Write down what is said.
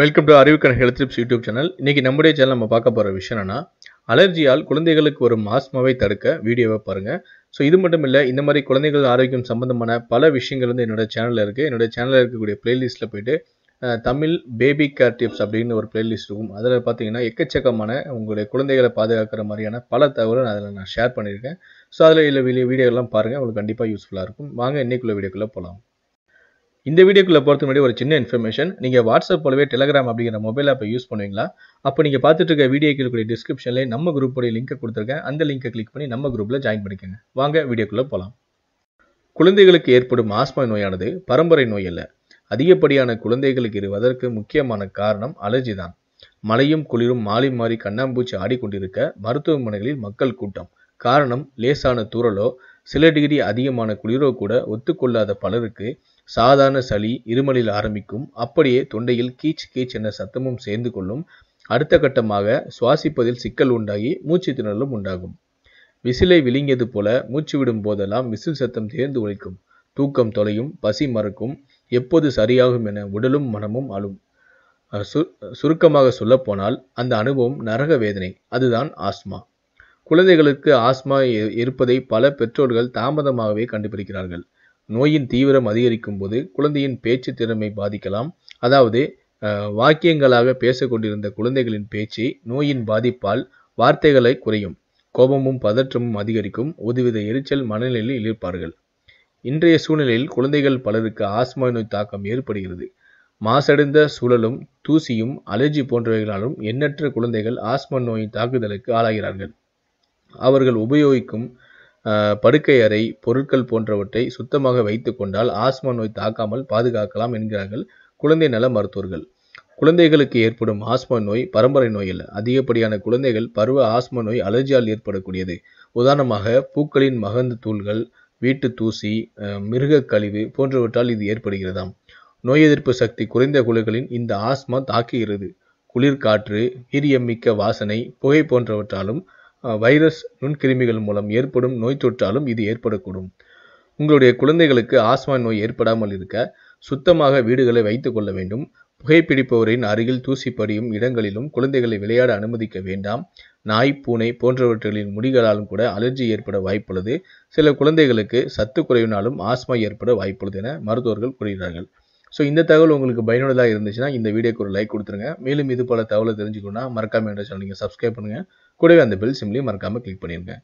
welcome to Arivukkan health tips YouTube channel இன்றைக்கி நம்முடைய channel நம்ம பார்க்க போகிற விஷயம் என்னென்னா அலர்ஜியால் குழந்தைகளுக்கு வரும் ஆஸ்மாவை தடுக்க வீடியோவை பாருங்கள் ஸோ இது மட்டும் இல்லை இந்த மாதிரி குழந்தைகள் ஆரோக்கியம் சம்பந்தமான பல விஷயங்கள் வந்து என்னோட சேனலில் இருக்குது என்னுடைய சேனலில் இருக்கக்கூடிய பிளேலிஸ்ட்டில் போயிட்டு தமிழ் பேபி கேர் டிப்ஸ் அப்படின்னு ஒரு பிளேலிஸ்ட் இருக்கும் அதில் பார்த்தீங்கன்னா எக்கச்சக்கமான உங்களுடைய குழந்தைகளை பாதுகாக்கிற மாதிரியான பல தகவலை நான் அதில் நான் ஷேர் பண்ணியிருக்கேன் ஸோ அதில் இல்லை வீடியோலாம் பாருங்கள் உங்களுக்கு கண்டிப்பாக யூஸ்ஃபுல்லாக இருக்கும் வாங்க இன்னைக்குள்ள வீடியோக்குள்ளே போகலாம் இந்த வீடியோக்குள்ளே பொறுத்த முன்னாடி ஒரு சின்ன இன்ஃபர்மேஷன் நீங்கள் வாட்ஸ்அப் போலவே டெலகிராம் அப்படிங்கிற மொபைல் ஆப்பை யூஸ் பண்ணுவீங்களா அப்போ நீங்கள் பார்த்துட்டு இருக்க வீடியோ கீழே டிஸ்கிரிப்ஷனில் நம்ம குரூப்புடைய லிங்க் கொடுத்துருக்கேன் அந்த லிங்கை கிளிக் பண்ணி நம்ம குரூப்பில் ஜாயின் பண்ணிக்கங்க வாங்க வீடியோக்குள்ளே போகலாம் குழந்தைகளுக்கு ஏற்படும் ஆஸ்மா நோயானது பரம்பரை நோய் அல்ல அதிகப்படியான குழந்தைகளுக்கு இருவதற்கு முக்கியமான காரணம் அலர்ஜி தான் மழையும் குளிரும் மாலை மாறி கண்ணாம்பூச்சி ஆடிக்கொண்டிருக்க மருத்துவமனைகளில் மக்கள் கூட்டம் காரணம் லேசான தூரலோ சில டிகிரி அதிகமான குளிரோ கூட ஒத்துக்கொள்ளாத பலருக்கு சாதாரண சளி இருமலில் ஆரம்பிக்கும் அப்படியே தொண்டையில் கீச் கீச் என சத்தமும் சேர்ந்து கொள்ளும் அடுத்த கட்டமாக சுவாசிப்பதில் சிக்கல் உண்டாகி மூச்சு திணறலும் உண்டாகும் விசிலை விழுங்கியது போல மூச்சு விடும் போதெல்லாம் விசில் சத்தம் தேர்ந்து ஒழிக்கும் தூக்கம் தொலையும் பசி மறக்கும் எப்போது சரியாகும் என உடலும் மனமும் அழும் சுருக்கமாக சொல்லப்போனால் அந்த அனுபவம் நரக வேதனை அதுதான் ஆஸ்மா குழந்தைகளுக்கு ஆஸ்மா இருப்பதை பல பெற்றோர்கள் தாமதமாகவே கண்டுபிடிக்கிறார்கள் நோயின் தீவிரம் அதிகரிக்கும் போது குழந்தையின் பேச்சு திறமை பாதிக்கலாம் அதாவது வாக்கியங்களாக பேசக்கொண்டிருந்த குழந்தைகளின் பேச்சு நோயின் பாதிப்பால் வார்த்தைகளை குறையும் கோபமும் பதற்றமும் அதிகரிக்கும் ஒருவித எரிச்சல் மனநிலையில் இருப்பார்கள் இன்றைய சூழ்நிலையில் குழந்தைகள் பலருக்கு ஆஸ்மா நோய் தாக்கம் ஏற்படுகிறது மாசடைந்த சூழலும் தூசியும் அலர்ஜி போன்றவைகளாலும் எண்ணற்ற குழந்தைகள் ஆஸ்மா நோயின் தாக்குதலுக்கு ஆளாகிறார்கள் அவர்கள் உபயோகிக்கும் படுக்கை அறை பொருட்கள் போன்றவற்றை சுத்தமாக வைத்து கொண்டால் ஆஸ்மா நோய் தாக்காமல் பாதுகாக்கலாம் என்கிறார்கள் குழந்தை நல மருத்துவர்கள் குழந்தைகளுக்கு ஏற்படும் ஆஸ்மா நோய் பரம்பரை நோய் அல்ல அதிகப்படியான குழந்தைகள் பருவ ஆஸ்மா நோய் அலர்ஜியால் ஏற்படக்கூடியது உதாரணமாக பூக்களின் மகந்து தூள்கள் வீட்டு தூசி மிருக கழிவு போன்றவற்றால் இது ஏற்படுகிறதாம் நோய் எதிர்ப்பு சக்தி குறைந்த குழுக்களின் இந்த ஆஸ்மா தாக்குகிறது ஈரியம் மிக்க வாசனை புகை போன்றவற்றாலும் வைரஸ் நுண்கிருமிகள் மூலம் ஏற்படும் நோய் தொற்றாலும் இது ஏற்படக்கூடும் உங்களுடைய குழந்தைகளுக்கு ஆஸ்மா நோய் ஏற்படாமல் இருக்க சுத்தமாக வீடுகளை வைத்துக் கொள்ள வேண்டும் புகைப்பிடிப்பவரின் அருகில் தூசி படியும் இடங்களிலும் குழந்தைகளை விளையாட அனுமதிக்க வேண்டாம் நாய் பூனை போன்றவற்றின் முடிகளாலும் கூட அலர்ஜி ஏற்பட வாய்ப்புள்ளது சில குழந்தைகளுக்கு சத்து குறைவினாலும் ஆஸ்மா ஏற்பட வாய்ப்புள்ளது என மருத்துவர்கள் கூறுகிறார்கள் ஸோ இந்த தகவல் உங்களுக்கு பயனுள்ளதாக இருந்துச்சுன்னா இந்த வீடியோக்கு ஒரு லைக் கொடுத்துருங்க மேலும் இது போல தகவலை தெரிஞ்சுக்கணும்னா மறக்காமல் என்ன சொன்னீங்க சப்ஸ்கிரைப் பண்ணுங்கள் கூடவே அந்த பெல் சிம்லையும் மறக்காமல் கிளிக் பண்ணிடுங்க